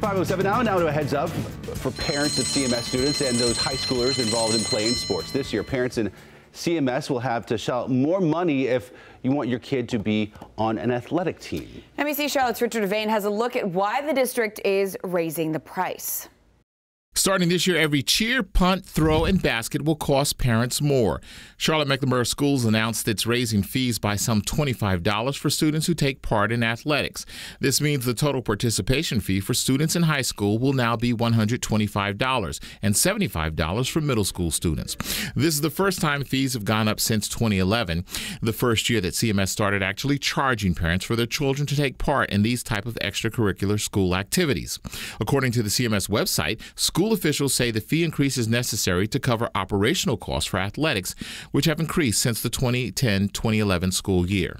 507 now, now to a heads up for parents of CMS students and those high schoolers involved in playing sports. This year, parents in CMS will have to shell out more money if you want your kid to be on an athletic team. NBC Charlotte's Richard Devane has a look at why the district is raising the price. Starting this year, every cheer, punt, throw, and basket will cost parents more. Charlotte Mecklenburg Schools announced it's raising fees by some $25 for students who take part in athletics. This means the total participation fee for students in high school will now be $125 and $75 for middle school students. This is the first time fees have gone up since 2011, the first year that CMS started actually charging parents for their children to take part in these type of extracurricular school activities. According to the CMS website, school School officials say the fee increase is necessary to cover operational costs for athletics, which have increased since the 2010 2011 school year.